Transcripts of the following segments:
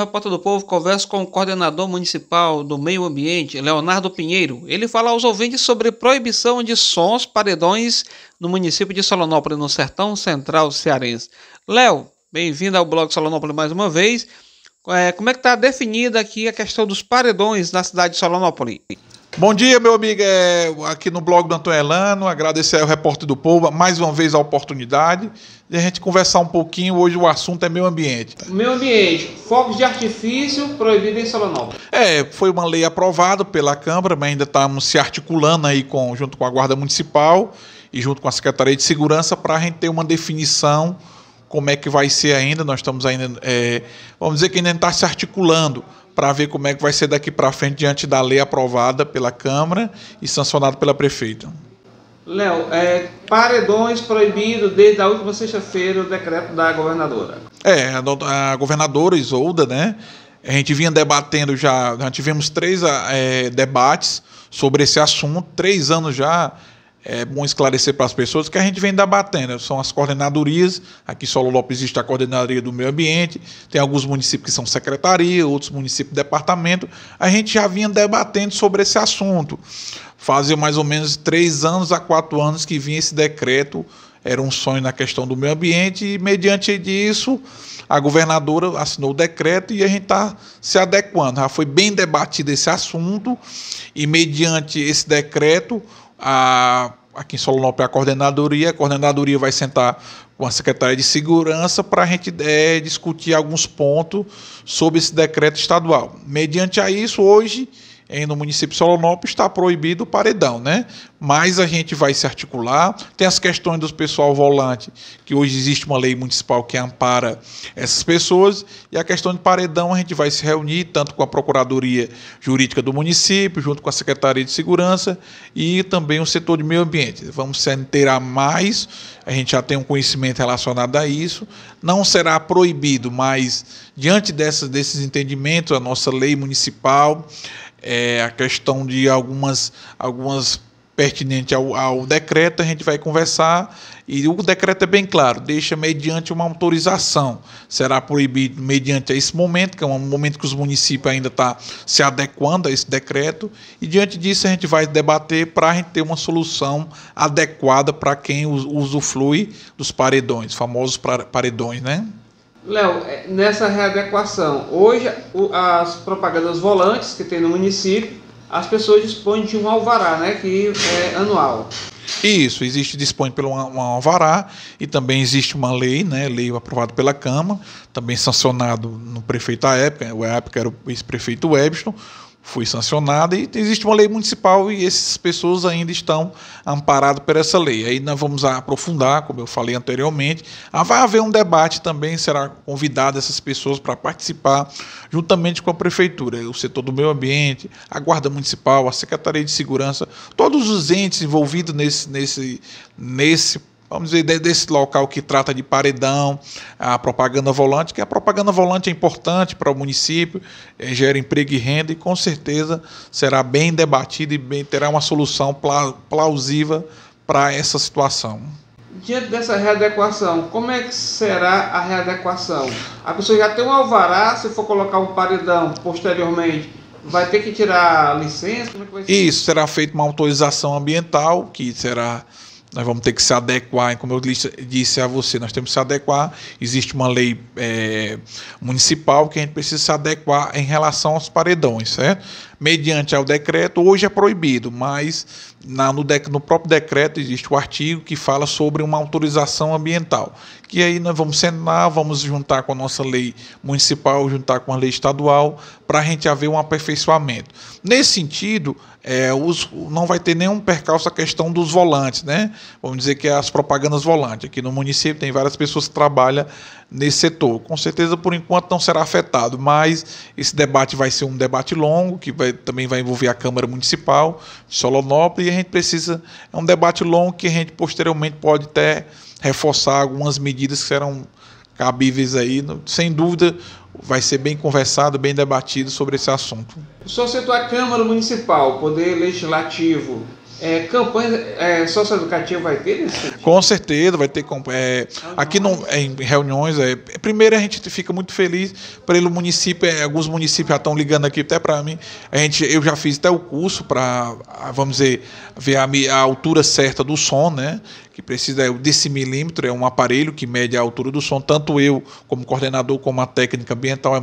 Repórter do Povo, converso com o coordenador municipal do meio ambiente, Leonardo Pinheiro. Ele fala aos ouvintes sobre proibição de sons paredões no município de Solonópolis, no sertão central cearense. Léo, bem-vindo ao blog Solonópolis mais uma vez. É, como é que está definida aqui a questão dos paredões na cidade de Solonópolis? Bom dia, meu amigo. É, aqui no blog do Antônio Elano, agradecer ao repórter do povo mais uma vez a oportunidade de a gente conversar um pouquinho. Hoje o assunto é meio ambiente. Meio ambiente, fogos de artifício proibido em Solonópolis. É, foi uma lei aprovada pela Câmara, mas ainda estamos se articulando aí com, junto com a Guarda Municipal e junto com a Secretaria de Segurança para a gente ter uma definição como é que vai ser ainda. Nós estamos ainda, é, vamos dizer que ainda está se articulando para ver como é que vai ser daqui para frente diante da lei aprovada pela Câmara e sancionada pela Prefeita. Léo, é, paredões proibido desde a última sexta-feira o decreto da governadora. É, a, a governadora Isolda, né? A gente vinha debatendo já, já tivemos três é, debates sobre esse assunto, três anos já é bom esclarecer para as pessoas que a gente vem debatendo, são as coordenadorias, aqui em Solo Lopes existe a coordenadoria do meio ambiente, tem alguns municípios que são secretaria, outros municípios departamento, a gente já vinha debatendo sobre esse assunto, fazia mais ou menos três anos a quatro anos que vinha esse decreto, era um sonho na questão do meio ambiente, e mediante disso, a governadora assinou o decreto e a gente está se adequando, já foi bem debatido esse assunto, e mediante esse decreto, a, aqui em Solonopé a coordenadoria, a coordenadoria vai sentar com a secretária de segurança para a gente é, discutir alguns pontos sobre esse decreto estadual. Mediante a isso, hoje em, no município de Solonópolis está proibido o paredão, né? Mas a gente vai se articular. Tem as questões do pessoal volante, que hoje existe uma lei municipal que ampara essas pessoas. E a questão de paredão, a gente vai se reunir tanto com a Procuradoria Jurídica do município, junto com a Secretaria de Segurança e também o setor de meio ambiente. Vamos se inteirar mais, a gente já tem um conhecimento relacionado a isso. Não será proibido, mas diante dessas, desses entendimentos, a nossa lei municipal, é, a questão de algumas, algumas pertinentes ao, ao, decreto, a gente vai conversar. E o decreto é bem claro, deixa mediante uma autorização. Será proibido mediante esse momento, que é um momento que os municípios ainda estão tá se adequando a esse decreto. E diante disso a gente vai debater para a gente ter uma solução adequada para quem usufrui dos paredões, famosos paredões, né? Léo, é, nessa readequação, hoje as propagandas volantes que tem no município, as pessoas dispõem de um alvará, né, que é anual. Isso, existe, dispõe pelo um alvará e também existe uma lei, né, lei aprovada pela Câmara, também sancionado no prefeito à época, a época era o ex-prefeito Webston, foi sancionada e existe uma lei municipal e essas pessoas ainda estão amparadas por essa lei. Aí nós vamos aprofundar, como eu falei anteriormente, ah, vai haver um debate também, será convidado essas pessoas para participar juntamente com a prefeitura, o setor do meio ambiente, a guarda municipal, a secretaria de segurança, todos os entes envolvidos nesse nesse nesse vamos dizer, desse local que trata de paredão, a propaganda volante, que a propaganda volante é importante para o município, eh, gera emprego e renda e com certeza será bem debatida e bem, terá uma solução plausível para essa situação. Diante dessa readequação, como é que será a readequação? A pessoa já tem um alvará, se for colocar um paredão posteriormente, vai ter que tirar a licença? Como é que vai ser? Isso, será feita uma autorização ambiental, que será nós vamos ter que se adequar, como eu disse a você, nós temos que se adequar. Existe uma lei é, municipal que a gente precisa se adequar em relação aos paredões, certo? mediante ao decreto, hoje é proibido, mas na, no, no próprio decreto existe o artigo que fala sobre uma autorização ambiental, que aí nós vamos sentar, vamos juntar com a nossa lei municipal, juntar com a lei estadual, para a gente haver um aperfeiçoamento. Nesse sentido, é, os, não vai ter nenhum percalço a questão dos volantes, né? Vamos dizer que é as propagandas volantes. Aqui no município tem várias pessoas que trabalham nesse setor. Com certeza, por enquanto, não será afetado, mas esse debate vai ser um debate longo, que vai vai, também vai envolver a Câmara Municipal de Solonópolis e a gente precisa. É um debate longo que a gente posteriormente pode até reforçar algumas medidas que serão cabíveis aí. Sem dúvida, vai ser bem conversado, bem debatido sobre esse assunto. O senhor citou a Câmara Municipal, Poder Legislativo. É, campanha é, socioeducativa vai ter nesse Com certeza, vai ter. É, ah, aqui não, é, em reuniões. É, primeiro, a gente fica muito feliz pelo município. É, alguns municípios já estão ligando aqui até para mim. A gente, eu já fiz até o curso para, vamos dizer, ver a, a altura certa do som, né? que precisa é desse milímetro, é um aparelho que mede a altura do som. Tanto eu, como coordenador, como a técnica ambiental, a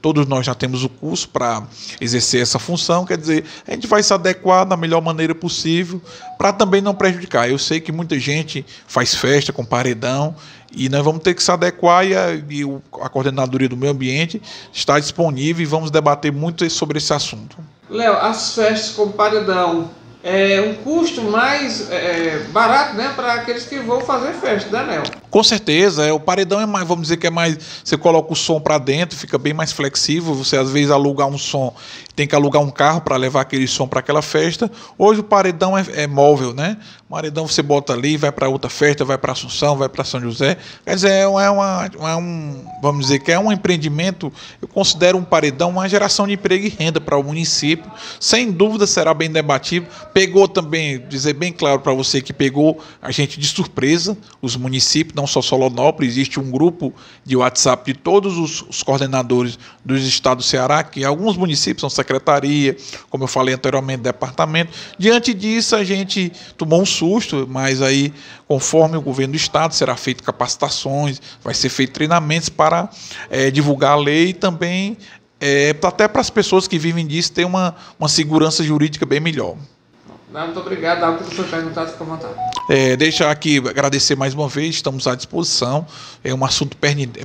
todos nós já temos o curso para exercer essa função. Quer dizer, a gente vai se adequar da melhor maneira possível para também não prejudicar. Eu sei que muita gente faz festa com paredão e nós vamos ter que se adequar e a, e a coordenadoria do meio ambiente está disponível e vamos debater muito sobre esse assunto. Léo, as festas com paredão é, um custo mais é, barato né, para aqueles que vão fazer festa, né, Nel? Com certeza, é, o paredão é mais, vamos dizer que é mais. Você coloca o som para dentro, fica bem mais flexível. Você às vezes alugar um som, tem que alugar um carro para levar aquele som para aquela festa. Hoje o paredão é, é móvel, né? O paredão você bota ali, vai para outra festa, vai para Assunção, vai para São José. Quer dizer, é, é, uma, é um, vamos dizer que é um empreendimento. Eu considero um paredão uma geração de emprego e renda para o município. Sem dúvida será bem debatido. Pegou também, dizer bem claro para você que pegou a gente de surpresa, os municípios não não só Solonópolis, existe um grupo de WhatsApp de todos os, os coordenadores dos estados do Ceará, que alguns municípios são secretaria, como eu falei anteriormente, departamento. Diante disso, a gente tomou um susto, mas aí, conforme o governo do estado, será feito capacitações, vai ser feito treinamentos para é, divulgar a lei e também é, até para as pessoas que vivem disso ter uma, uma segurança jurídica bem melhor. Muito obrigado. Algo que o perguntar, fica à vontade. É, deixar aqui, agradecer mais uma vez, estamos à disposição. É um assunto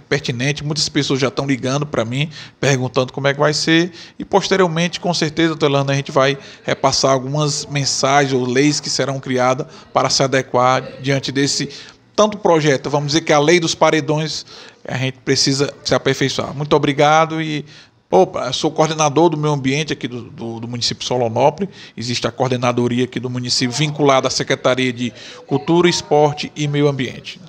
pertinente, muitas pessoas já estão ligando para mim, perguntando como é que vai ser. E posteriormente, com certeza, Telando, a gente vai repassar algumas mensagens ou leis que serão criadas para se adequar diante desse tanto projeto. Vamos dizer que a lei dos paredões a gente precisa se aperfeiçoar. Muito obrigado e Opa, sou coordenador do meio ambiente aqui do, do, do município Solonópolis. Existe a coordenadoria aqui do município vinculada à Secretaria de Cultura, Esporte e Meio Ambiente.